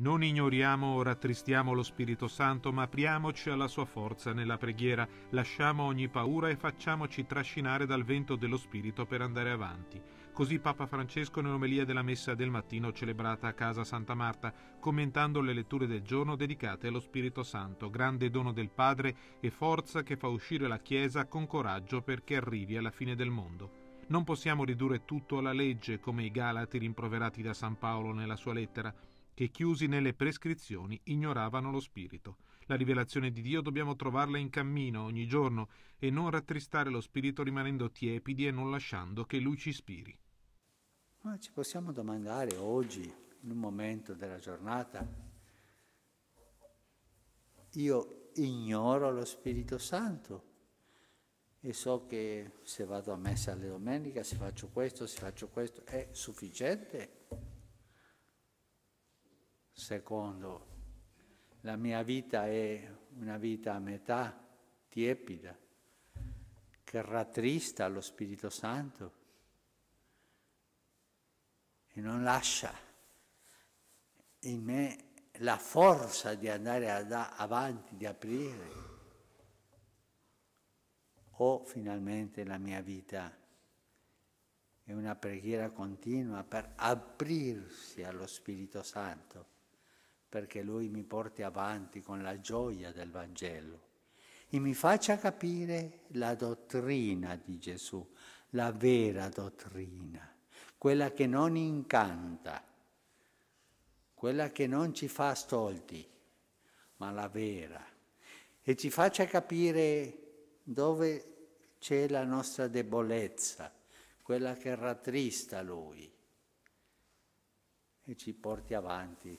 Non ignoriamo o rattristiamo lo Spirito Santo, ma apriamoci alla sua forza nella preghiera, lasciamo ogni paura e facciamoci trascinare dal vento dello Spirito per andare avanti. Così Papa Francesco nell'omelia della messa del mattino celebrata a casa Santa Marta, commentando le letture del giorno dedicate allo Spirito Santo, grande dono del Padre e forza che fa uscire la Chiesa con coraggio perché arrivi alla fine del mondo. Non possiamo ridurre tutto alla legge, come i Galati rimproverati da San Paolo nella sua lettera che chiusi nelle prescrizioni ignoravano lo spirito. La rivelazione di Dio dobbiamo trovarla in cammino ogni giorno e non rattristare lo spirito rimanendo tiepidi e non lasciando che lui ci ispiri. Ma ci possiamo domandare oggi, in un momento della giornata, io ignoro lo Spirito Santo e so che se vado a messa alle domeniche, se faccio questo, se faccio questo, è sufficiente? secondo. La mia vita è una vita a metà, tiepida, che rattrista lo Spirito Santo e non lascia in me la forza di andare avanti, di aprire. O finalmente la mia vita è una preghiera continua per aprirsi allo Spirito Santo perché Lui mi porti avanti con la gioia del Vangelo e mi faccia capire la dottrina di Gesù, la vera dottrina, quella che non incanta, quella che non ci fa stolti, ma la vera, e ci faccia capire dove c'è la nostra debolezza, quella che rattrista Lui, e ci porti avanti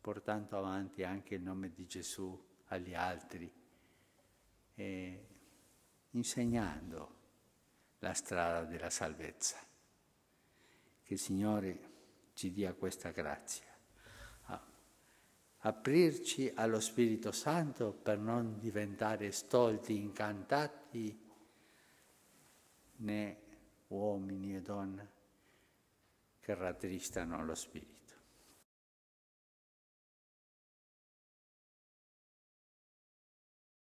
portando avanti anche il nome di Gesù agli altri e insegnando la strada della salvezza. Che il Signore ci dia questa grazia, aprirci allo Spirito Santo per non diventare stolti, incantati, né uomini e donne che caratterizzano lo spirito.